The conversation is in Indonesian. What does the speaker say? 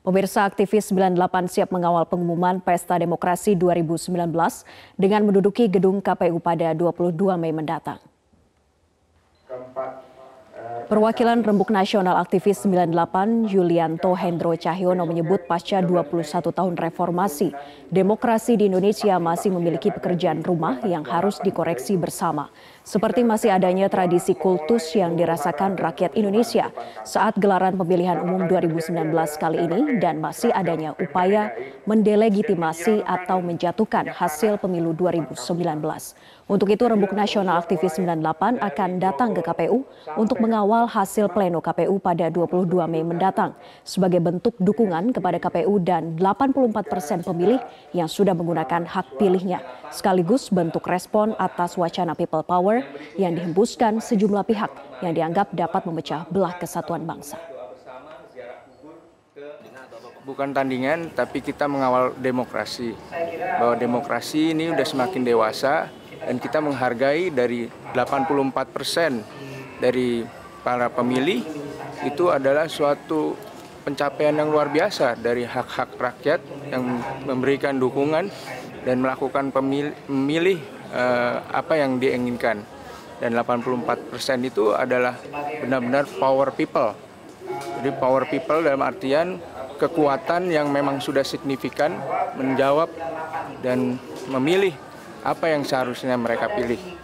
Pemirsa aktivis 98 siap mengawal pengumuman Pesta Demokrasi 2019 dengan menduduki gedung KPU pada 22 Mei mendatang. Perwakilan Rembuk Nasional Aktivis 98 Yulianto Hendro Cahyono menyebut pasca 21 tahun reformasi, demokrasi di Indonesia masih memiliki pekerjaan rumah yang harus dikoreksi bersama. Seperti masih adanya tradisi kultus yang dirasakan rakyat Indonesia saat gelaran pemilihan umum 2019 kali ini dan masih adanya upaya mendelegitimasi atau menjatuhkan hasil pemilu 2019. Untuk itu Rembuk Nasional Aktivis 98 akan datang ke KPU untuk mengawal mengawal hasil pleno KPU pada 22 Mei mendatang sebagai bentuk dukungan kepada KPU dan 84 persen pemilih yang sudah menggunakan hak pilihnya, sekaligus bentuk respon atas wacana people power yang dihembuskan sejumlah pihak yang dianggap dapat memecah belah kesatuan bangsa. Bukan tandingan, tapi kita mengawal demokrasi. Bahwa demokrasi ini sudah semakin dewasa, dan kita menghargai dari 84 persen dari para pemilih itu adalah suatu pencapaian yang luar biasa dari hak-hak rakyat yang memberikan dukungan dan melakukan pemilih, eh, apa yang diinginkan. Dan 84% itu adalah benar-benar power people. Jadi power people dalam artian kekuatan yang memang sudah signifikan menjawab dan memilih apa yang seharusnya mereka pilih.